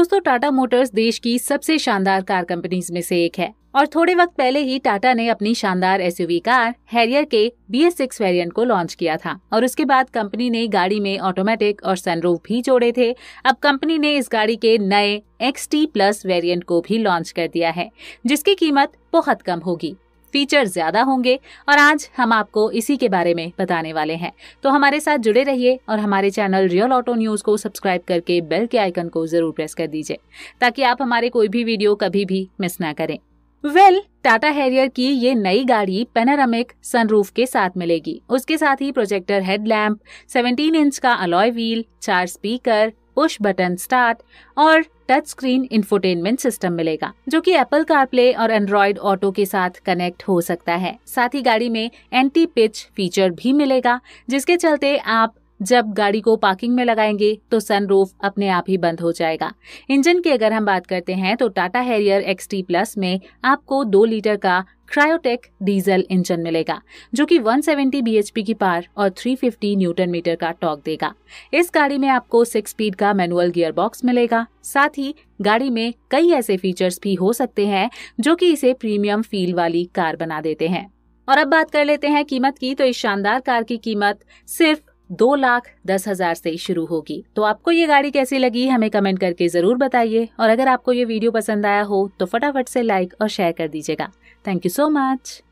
दोस्तों टाटा मोटर्स देश की सबसे शानदार कार कंपनीज में से एक है और थोड़े वक्त पहले ही टाटा ने अपनी शानदार एसयूवी कार हैरियर के बी एस सिक्स वेरियंट को लॉन्च किया था और उसके बाद कंपनी ने गाड़ी में ऑटोमेटिक और सनरूफ भी जोड़े थे अब कंपनी ने इस गाड़ी के नए एक्स टी प्लस वेरियंट को भी लॉन्च कर दिया है जिसकी कीमत बहुत कम होगी फीचर ज्यादा होंगे और आज हम आपको इसी के बारे में बताने वाले हैं तो हमारे साथ जुड़े रहिए और हमारे चैनल रियल ऑटो न्यूज को सब्सक्राइब करके बेल के आइकन को जरूर प्रेस कर दीजिए ताकि आप हमारे कोई भी वीडियो कभी भी मिस ना करें वेल well, टाटा हैरियर की ये नई गाड़ी पेनारामिक सनरूफ के साथ मिलेगी उसके साथ ही प्रोजेक्टर हेडलैम्प 17 इंच का अलॉय व्हील चार स्पीकर पुश बटन स्टार्ट और टच स्क्रीन इंफोटेनमेंट सिस्टम मिलेगा जो कि एप्पल कारप्ले और एंड्रॉइड ऑटो के साथ कनेक्ट हो सकता है साथ ही गाड़ी में एंटी पिच फीचर भी मिलेगा जिसके चलते आप जब गाड़ी को पार्किंग में लगाएंगे तो सनरूफ अपने आप ही बंद हो जाएगा इंजन की अगर हम बात करते हैं तो टाटा हैरियर एक्सटी प्लस में आपको दो लीटर का क्रायोटेक डीजल इंजन मिलेगा जो कि 170 पी की पार और 350 न्यूटन मीटर का टॉक देगा इस गाड़ी में आपको सिक्स स्पीड का मैनुअल गियर बॉक्स मिलेगा साथ ही गाड़ी में कई ऐसे फीचर्स भी हो सकते हैं जो कि इसे प्रीमियम फील वाली कार बना देते हैं और अब बात कर लेते हैं कीमत की तो इस शानदार कार की कीमत सिर्फ दो लाख दस हजार से शुरू होगी तो आपको ये गाड़ी कैसी लगी हमें कमेंट करके जरूर बताइए और अगर आपको ये वीडियो पसंद आया हो तो फटाफट से लाइक और शेयर कर दीजिएगा थैंक यू सो मच